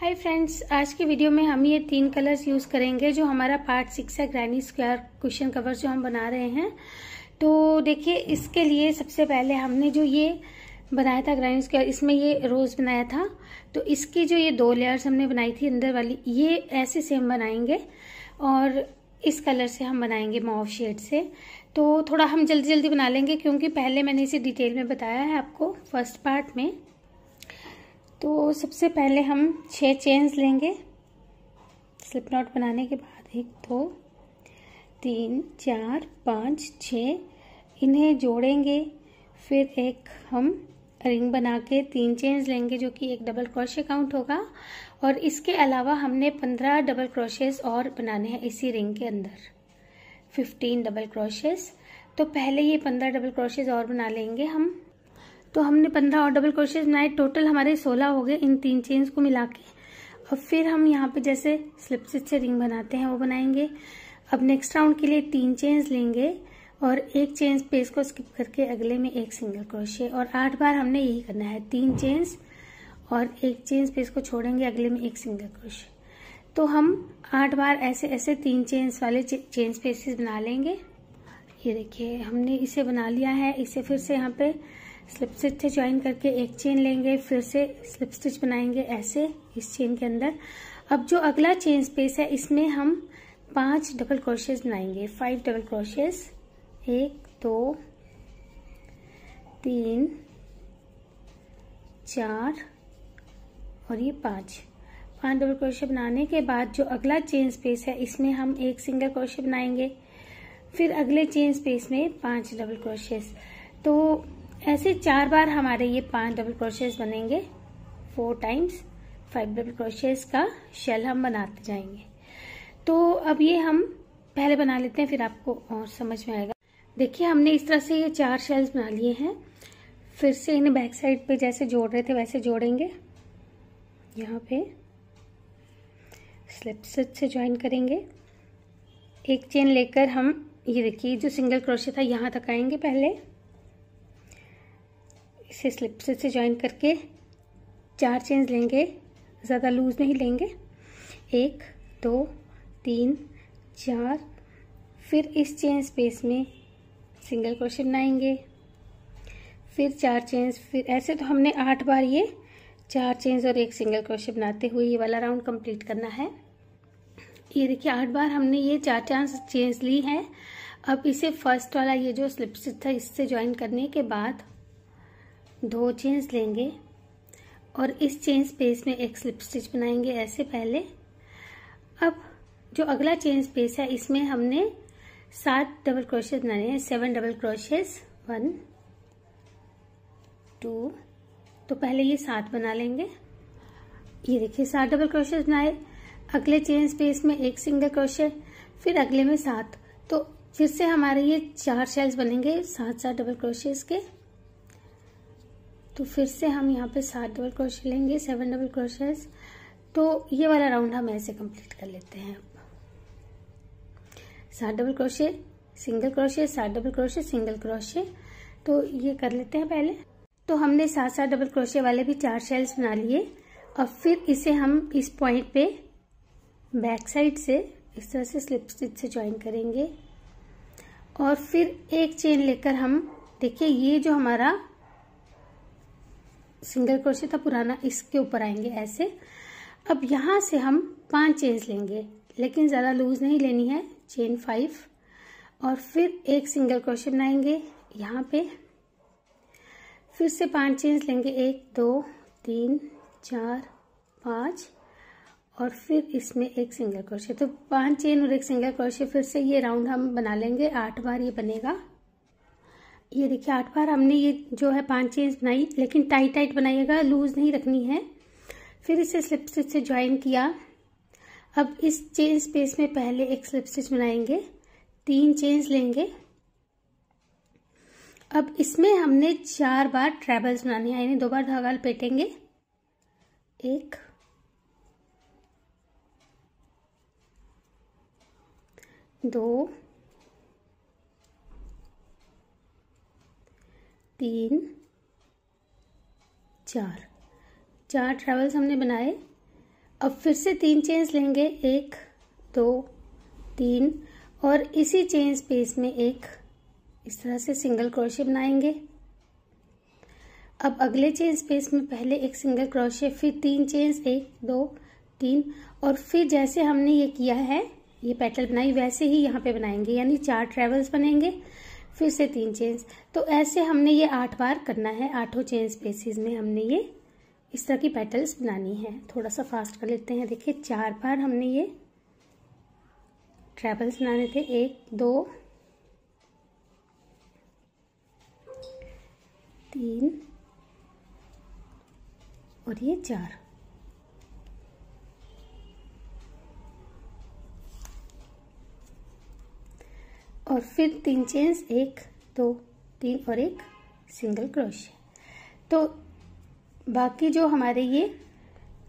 hi friends आज के video में हम ये तीन कलर्स यूज़ करेंगे जो हमारा पार्ट सिक्स है ग्रैनी स्क्वायर क्वेश्चन कवर जो हम बना रहे हैं तो देखिए इसके लिए सबसे पहले हमने जो ये बनाया था ग्रैनी स्क्वायर इसमें ये रोज़ बनाया था तो इसकी जो ये दो लेयर्स हमने बनाई थी अंदर वाली ये ऐसे सेम बनाएंगे और इस कलर से हम बनाएंगे मॉव शेड से तो थोड़ा हम जल्दी जल्दी बना लेंगे क्योंकि पहले मैंने इसे डिटेल में बताया है आपको फर्स्ट पार्ट में तो सबसे पहले हम छः चेन्स लेंगे स्लिप नॉट बनाने के बाद एक दो तीन चार पाँच छ इन्हें जोड़ेंगे फिर एक हम रिंग बना के तीन चेन्स लेंगे जो कि एक डबल क्रोशे काउंट होगा और इसके अलावा हमने पंद्रह डबल क्रोशेस और बनाने हैं इसी रिंग के अंदर फिफ्टीन डबल क्रोशेस तो पहले ये पंद्रह डबल क्रोशेस और बना लेंगे हम तो हमने पंद्रह और डबल क्रोशे बनाए टोटल हमारे सोलह हो गए इन तीन चेन्स को मिला के और फिर हम यहाँ पे जैसे स्लिप स्टिच से रिंग बनाते हैं वो बनाएंगे अब नेक्स्ट राउंड के लिए तीन चेन्स लेंगे और एक चेन्स पेस को स्किप करके अगले में एक सिंगल क्रोशे और आठ बार हमने यही करना है तीन चेन्स और एक चेन्स पेस को छोड़ेंगे अगले में एक सिंगल क्रोशे तो हम आठ बार ऐसे ऐसे तीन चेन्स वाले चेन्स पेसेस बना लेंगे ये देखिए हमने इसे बना लिया है इसे फिर से यहाँ पे स्लिप स्टिच से ज्वाइन करके एक चेन लेंगे फिर से स्लिप स्टिच बनाएंगे ऐसे इस चेन के अंदर अब जो अगला चेन स्पेस है इसमें हम पांच डबल क्रोशेज बनाएंगे फाइव डबल क्रोशेज एक दो तीन चार और ये पांच पांच डबल क्रोशे बनाने के बाद जो अगला चेन स्पेस है इसमें हम एक सिंगल क्रोशे बनाएंगे फिर अगले चेन स्पेस में पांच डबल क्रोशेस तो ऐसे चार बार हमारे ये पांच डबल क्रोशेस बनेंगे four times five double crochets का शेल हम बनाते जाएंगे तो अब ये हम पहले बना लेते हैं फिर आपको और समझ में आएगा देखिए हमने इस तरह से ये चार शेल्स बना लिए हैं फिर से इन्हें बैक साइड पे जैसे जोड़ रहे थे वैसे जोड़ेंगे यहाँ पे स्लिप स्टिच से ज्वाइन करेंगे एक चेन लेकर हम ये देखिए जो सिंगल क्रोशे था यहाँ तक आएंगे पहले इसे स्लिप से, से ज्वाइन करके चार चेन लेंगे ज़्यादा लूज़ नहीं लेंगे एक दो तीन चार फिर इस चेन स्पेस में सिंगल क्रोशे बनाएंगे फिर चार चेन फिर ऐसे तो हमने आठ बार ये चार चेन और एक सिंगल क्रोशे बनाते हुए ये वाला राउंड कंप्लीट करना है ये देखिए आठ बार हमने ये चार चार चेन्स ली हैं अब इसे फर्स्ट वाला ये जो स्लिप स्टिच था इससे ज्वाइन करने के बाद दो चेन्स लेंगे और इस चेन स्पेस में एक स्लिप स्टिच बनाएंगे ऐसे पहले अब जो अगला चेन स्पेस है इसमें हमने सात डबल क्रोशेज बनाने हैं seven double crochets one two तो पहले ये सात बना लेंगे ये देखिए सात डबल क्रोशेज बनाए अगले चेन स्पेस में एक सिंगल क्रोशे फिर अगले में सात तो फिर से हमारे ये चार शेल्स बनेंगे सात सात डबल क्रोशेज के तो फिर से हम यहाँ पे सात डबल क्रोशे लेंगे सेवन डबल क्रोशेस तो ये वाला राउंड हम ऐसे कंप्लीट कर लेते हैं सात डबल क्रोशे सिंगल क्रोशे सात डबल क्रोशे सिंगल क्रोशे तो ये कर लेते हैं पहले तो हमने सात सात डबल क्रोशे वाले भी चार शेल्स बना लिए और फिर इसे हम इस पॉइंट पे बैक साइड से इस तरह से स्लिप स्टिच से ज्वाइन करेंगे और फिर एक चेन लेकर हम देखिए ये जो हमारा सिंगल क्रोशे था पुराना इसके ऊपर आएंगे ऐसे अब यहाँ से हम पांच चेन्स लेंगे लेकिन ज़्यादा लूज नहीं लेनी है चेन फाइव और फिर एक सिंगल क्रोशे बनाएंगे यहाँ पे फिर से पांच चेन्स लेंगे एक दो तीन चार पाँच और फिर इसमें एक सिंगल क्रोशे तो पांच चेन और एक सिंगल क्रोशे फिर से ये राउंड हम बना लेंगे आठ बार ये बनेगा ये देखिए आठ बार हमने ये जो है पांच चेन बनाई लेकिन टाइट टाइट बनाइएगा लूज नहीं रखनी है फिर इसे स्लिप स्टिच से ज्वाइन किया अब इस चेन स्पेस में पहले एक स्लिप स्टिच बनाएंगे तीन चेन्स लेंगे अब इसमें हमने चार बार ट्रेबल्स बनानी है यानी दो बार धागा लपेटेंगे एक दो तीन चार चार ट्रेवल्स हमने बनाए अब फिर से तीन चेन्स लेंगे एक दो तीन और इसी चेन स्पेस में एक इस तरह से सिंगल क्रोशे बनाएंगे अब अगले चेन स्पेस में पहले एक सिंगल क्रोशे फिर तीन चेन्स एक दो तीन और फिर जैसे हमने ये किया है ये पैटर्न बनाई वैसे ही यहाँ पे बनाएंगे यानी चार ट्रेवल्स बनेंगे फिर से तीन चेन्स तो ऐसे हमने ये आठ बार करना है आठों चेन स्पेसिस में हमने ये इस तरह की पेटल्स बनानी है थोड़ा सा फास्ट कर लेते हैं देखिए चार बार हमने ये ट्रेबल्स बनाने थे एक दो तीन और ये चार और फिर तीन चेन्स एक दो तीन और एक सिंगल क्रोशे तो बाकी जो हमारे ये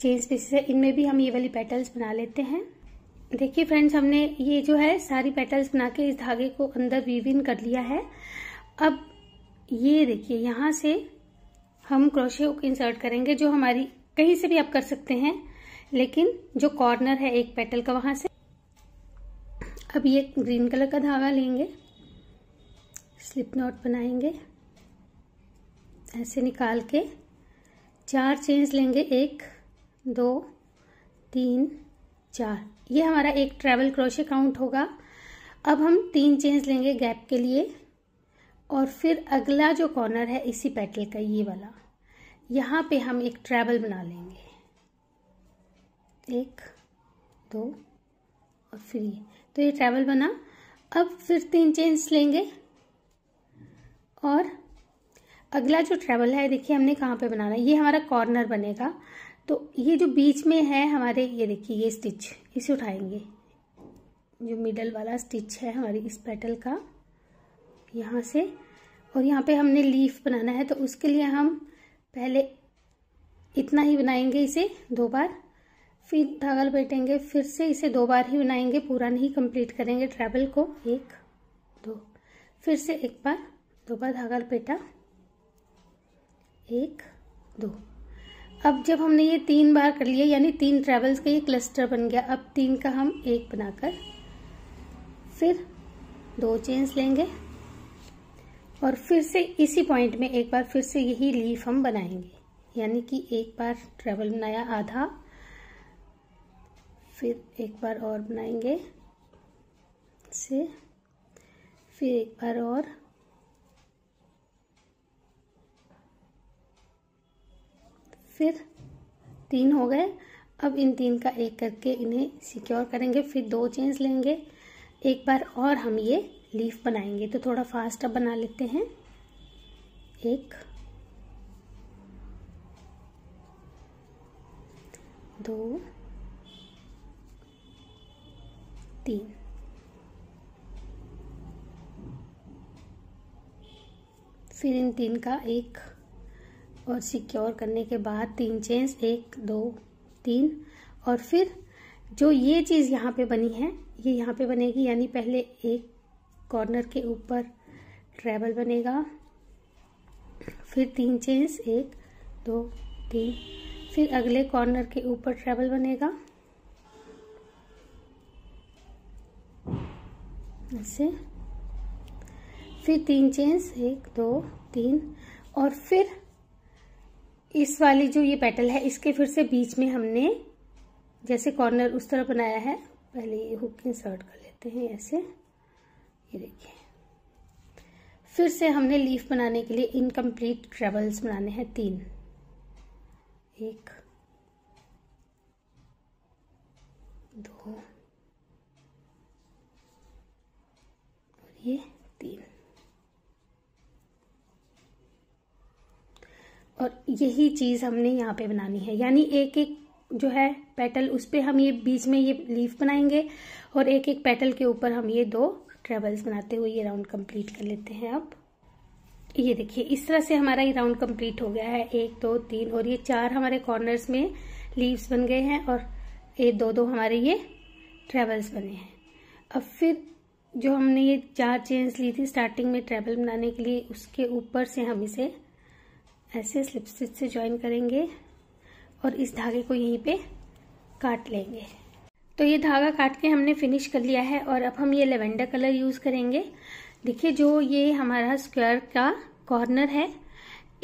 चेन स्पेसिस है इनमें भी हम ये वाली पेटल्स बना लेते हैं देखिए फ्रेंड्स हमने ये जो है सारी पेटल्स बना के इस धागे को अंदर वीव कर लिया है अब ये देखिए यहाँ से हम क्रोशे को इंसर्ट करेंगे जो हमारी कहीं से भी आप कर सकते हैं लेकिन जो कॉर्नर है एक पेटल का वहां से अब ये ग्रीन कलर का धागा लेंगे स्लिप नॉट बनाएंगे ऐसे निकाल के चार चेन्स लेंगे एक दो तीन चार ये हमारा एक ट्रैवल क्रोशे काउंट होगा अब हम तीन चेन्स लेंगे गैप के लिए और फिर अगला जो कॉर्नर है इसी पेटल का ये वाला यहाँ पे हम एक ट्रैवल बना लेंगे एक दो और फिर ये तो ये ट्रैवल बना अब फिर तीन चेन्स लेंगे और अगला जो ट्रैवल है देखिए हमने कहाँ पे बनाना है ये हमारा कॉर्नर बनेगा तो ये जो बीच में है हमारे ये देखिए ये स्टिच इसे उठाएंगे जो मिडल वाला स्टिच है हमारी इस पेटल का यहाँ से और यहाँ पे हमने लीफ बनाना है तो उसके लिए हम पहले इतना ही बनाएंगे इसे दो बार फिर धागा लपेटेंगे फिर से इसे दो बार ही बनाएंगे पूरा नहीं कंप्लीट करेंगे ट्रैवल को एक दो फिर से एक बार दो बार धागा लपेटा एक दो अब जब हमने ये तीन बार कर लिया यानी तीन ट्रेवल्स का ये क्लस्टर बन गया अब तीन का हम एक बनाकर फिर दो चेन्स लेंगे और फिर से इसी पॉइंट में एक बार फिर से यही लीफ हम बनाएंगे यानी कि एक बार ट्रैवल बनाया आधा फिर एक बार और बनाएंगे से फिर एक बार और फिर तीन हो गए अब इन तीन का एक करके इन्हें सिक्योर करेंगे फिर दो चेन्स लेंगे एक बार और हम ये लीफ बनाएंगे तो थोड़ा फास्ट अब बना लेते हैं एक दो तीन फिर इन तीन का एक और सिक्योर करने के बाद तीन चेन्स एक दो तीन और फिर जो ये चीज़ यहाँ पे बनी है ये यहाँ पे बनेगी यानी पहले एक कॉर्नर के ऊपर ट्रेबल बनेगा फिर तीन चेन्स एक दो तीन फिर अगले कॉर्नर के ऊपर ट्रेबल बनेगा ऐसे फिर तीन चेन्स एक दो तीन और फिर इस वाली जो ये पेटल है इसके फिर से बीच में हमने जैसे कॉर्नर उस तरह बनाया है पहले ये हुक इंसर्ट कर लेते हैं ऐसे ये देखिए फिर से हमने लीफ बनाने के लिए इनकम्प्लीट ट्रेवल्स बनाने हैं तीन एक दो ये तीन और यही चीज हमने यहाँ पे बनानी है यानी एक एक जो है पेटल उस पर हम ये बीच में ये लीफ बनाएंगे और एक एक पेटल के ऊपर हम ये दो ट्रेवल्स बनाते हुए ये राउंड कंप्लीट कर लेते हैं अब ये देखिए इस तरह से हमारा ये राउंड कंप्लीट हो गया है एक दो तीन और ये चार हमारे कॉर्नर्स में लीव्स बन गए हैं और ये दो दो हमारे ये ट्रेवल्स बने हैं अब फिर जो हमने ये चार चेन्स ली थी स्टार्टिंग में ट्रेबल बनाने के लिए उसके ऊपर से हम इसे ऐसे स्लिप स्टिच से ज्वाइन करेंगे और इस धागे को यहीं पे काट लेंगे तो ये धागा काट के हमने फिनिश कर लिया है और अब हम ये लेवेंडर कलर यूज़ करेंगे देखिए जो ये हमारा स्क्वायर का कॉर्नर है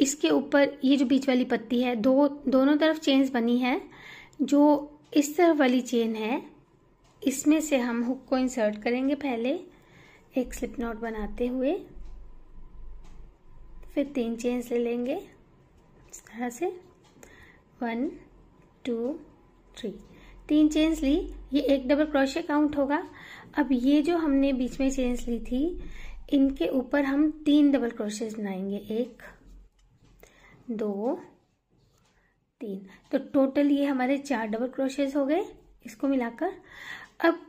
इसके ऊपर ये जो बीच वाली पत्ती है दो दोनों तरफ चेन्स बनी है जो इस तरफ वाली चेन है इसमें से हम हुक को इंसर्ट करेंगे पहले एक स्लिप नॉट बनाते हुए फिर तीन चेन्स ले लेंगे इस तरह से वन टू थ्री तीन चेन्स ली ये एक डबल क्रोशे काउंट होगा अब ये जो हमने बीच में चेन्स ली थी इनके ऊपर हम तीन डबल क्रोशेज बनाएंगे एक दो तीन तो टोटल ये हमारे चार डबल क्रोशेज हो गए इसको मिलाकर अब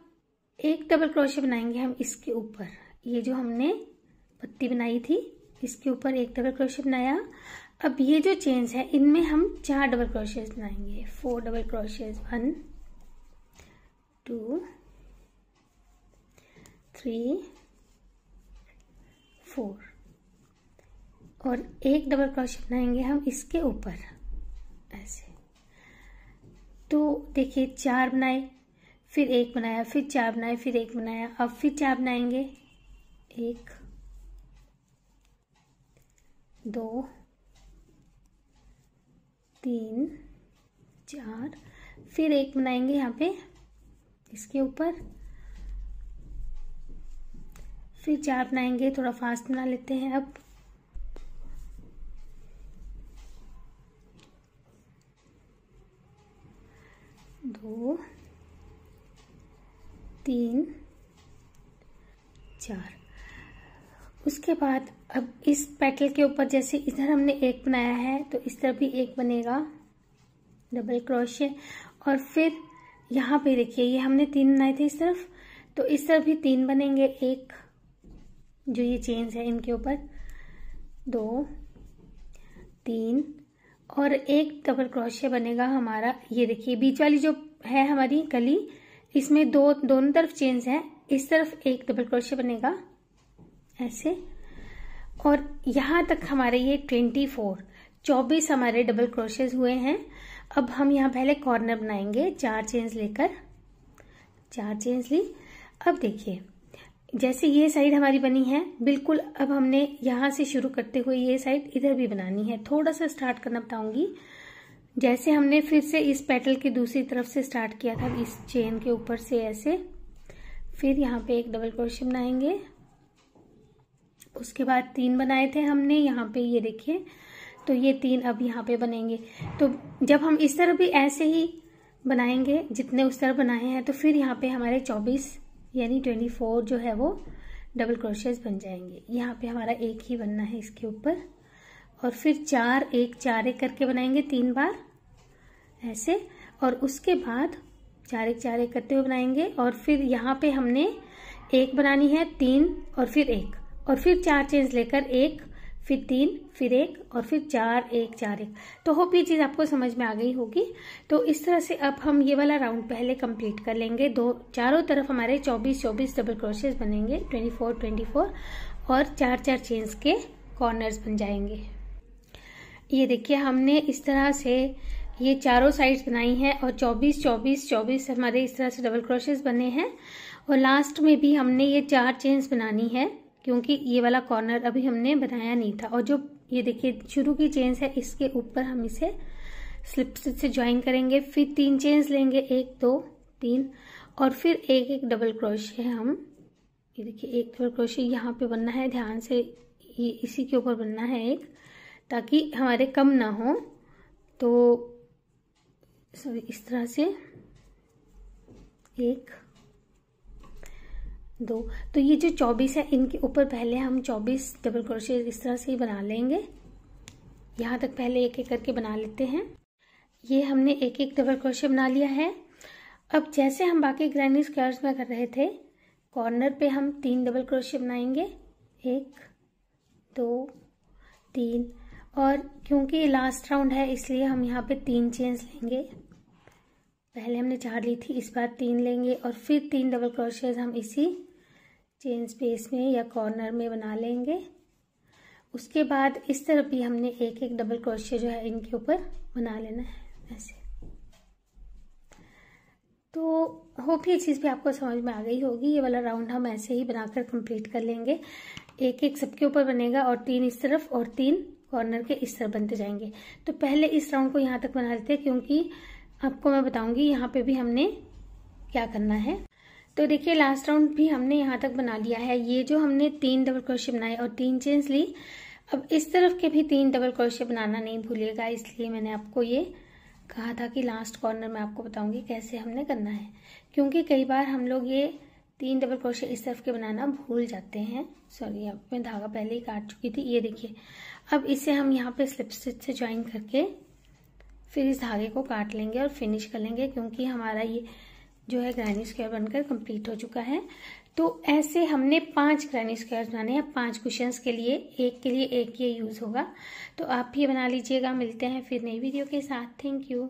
एक डबल क्रोशे बनाएंगे हम इसके ऊपर ये जो हमने पत्ती बनाई थी इसके ऊपर एक डबल क्रोशे बनाया अब ये जो चेन्स है इनमें हम चार डबल क्रोशेज बनाएंगे four double crochets one two three four और एक डबल क्रोशे बनाएंगे हम इसके ऊपर ऐसे तो देखिए चार बनाए फिर एक बनाया फिर चार बनाए फिर एक बनाया अब फिर चार बनाएंगे एक दो तीन चार फिर एक बनाएंगे यहाँ पे इसके ऊपर फिर चार बनाएंगे थोड़ा फास्ट बना लेते हैं अब तीन चार उसके बाद अब इस पेटल के ऊपर जैसे इधर हमने एक बनाया है तो इस तरफ भी एक बनेगा डबल क्रोशे और फिर यहाँ पे देखिए ये हमने तीन बनाए थे इस तरफ तो इस तरफ भी तीन बनेंगे एक जो ये चेन्स है इनके ऊपर दो तीन और एक डबल क्रोशे बनेगा हमारा ये देखिए बीच वाली जो है हमारी गली इसमें दो दोनों तरफ चेन्स है इस तरफ एक डबल क्रोशिया बनेगा ऐसे और यहां तक हमारे ये ट्वेंटी फोर चौबीस हमारे डबल क्रोशेज हुए हैं अब हम यहाँ पहले कॉर्नर बनाएंगे चार चेन्स लेकर चार चेन्स ली अब देखिए जैसे ये साइड हमारी बनी है बिल्कुल अब हमने यहां से शुरू करते हुए ये साइड इधर भी बनानी है थोड़ा सा स्टार्ट करना बताऊंगी जैसे हमने फिर से इस पेटल की दूसरी तरफ से स्टार्ट किया था इस चेन के ऊपर से ऐसे फिर यहाँ पे एक डबल क्रोशे बनाएंगे उसके बाद तीन बनाए थे हमने यहाँ पे ये देखिए तो ये तीन अब यहाँ पे बनेंगे तो जब हम इस तरह भी ऐसे ही बनाएंगे जितने उस तरह बनाए हैं तो फिर यहाँ पे हमारे चौबीस यानी ट्वेंटी फोर जो है वो डबल क्रोशेज बन जाएंगे यहाँ पे हमारा एक ही बनना है इसके ऊपर और फिर चार एक चार एक करके बनाएंगे तीन बार ऐसे और उसके बाद चार एक चार एक करते हुए बनाएंगे और फिर यहाँ पे हमने एक बनानी है तीन और फिर एक और फिर चार चेन्स लेकर एक फिर तीन फिर एक और फिर चार एक चार एक तो होप ये चीज़ आपको समझ में आ गई होगी तो इस तरह से अब हम ये वाला राउंड पहले कंप्लीट कर लेंगे दो चारों तरफ हमारे 24 24 डबल क्रोशेस बनेंगे 24 24 और चार चार चेन्स के कॉर्नर्स बन जाएंगे ये देखिए हमने इस तरह से ये चारों साइड्स बनाई हैं और 24 24 24 हमारे इस तरह से डबल क्रोशेस बने हैं और लास्ट में भी हमने ये चार चेन्स बनानी है क्योंकि ये वाला कॉर्नर अभी हमने बनाया नहीं था और जो ये देखिए शुरू की चेन्स है इसके ऊपर हम इसे स्लिप स्टिच से ज्वाइन करेंगे फिर तीन चेन्स लेंगे एक दो तीन और फिर एक एक डबल क्रोशे हम ये देखिए एक डबल क्रोशे यहाँ पे बनना है ध्यान से ये इसी के ऊपर बनना है एक ताकि हमारे कम ना हो तो सॉरी इस तरह से एक दो तो ये जो चौबीस है इनके ऊपर पहले हम चौबीस डबल क्रोशे इस तरह से ही बना लेंगे यहाँ तक पहले एक एक करके बना लेते हैं ये हमने एक एक डबल क्रोशे बना लिया है अब जैसे हम बाकी ग्रैनी स्क्वायर्स में कर रहे थे कॉर्नर पे हम तीन डबल क्रोशे बनाएंगे एक दो तीन और क्योंकि लास्ट राउंड है इसलिए हम यहाँ पे तीन चेन्स लेंगे पहले हमने चार ली थी इस बार तीन लेंगे और फिर तीन डबल क्रोशेज हम इसी चेन स्पेस में या कॉर्नर में बना लेंगे उसके बाद इस तरफ भी हमने एक एक डबल क्रोशे जो है इनके ऊपर बना लेना है ऐसे तो होप ये चीज़ भी आपको समझ में आ गई होगी ये वाला राउंड हम ऐसे ही बनाकर कंप्लीट कर लेंगे एक एक सबके ऊपर बनेगा और तीन इस तरफ और तीन कॉर्नर के इस तरह बनते जाएंगे तो पहले इस राउंड को यहाँ तक बना लेते हैं क्योंकि आपको मैं बताऊंगी यहाँ पे भी हमने क्या करना है तो देखिए लास्ट राउंड भी हमने यहाँ तक बना लिया है ये जो हमने तीन डबल क्रोशे बनाए और तीन चेन्स ली अब इस तरफ के भी तीन डबल क्रोशे बनाना नहीं भूलिएगा इसलिए मैंने आपको ये कहा था कि लास्ट कॉर्नर में आपको बताऊंगी कैसे हमने करना है क्योंकि कई बार हम लोग ये तीन डबल क्रोशे इस तरफ के बनाना भूल जाते हैं सॉरी अब मैं धागा पहले ही काट चुकी थी ये देखिए अब इसे हम यहाँ पे स्लिप स्टिच से ज्वाइन करके फिर इस धागे को काट लेंगे और फिनिश कर लेंगे क्योंकि हमारा ये जो है ग्रैनी स्क्वायर बनकर कंप्लीट हो चुका है तो ऐसे हमने पांच ग्रैनी स्क्वायर बनाने हैं पांच क्वेश्चन के लिए एक के लिए एक ये यूज़ होगा तो आप ये बना लीजिएगा मिलते हैं फिर नई वीडियो के साथ थैंक यू